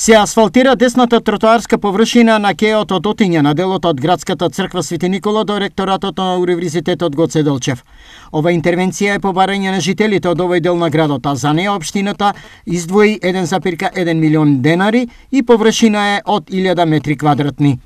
Се асфалтира десната тротоарска површина на кеот од Отиња на делот од Градската црква Свети Никола до ректоратот на Универзитетот Гоце Делчев. Ова интервенција е по барање на жителите од овој дел на градот, а за неа општината издвои 1,1 милион денари и површина е од 1000 метри квадратни.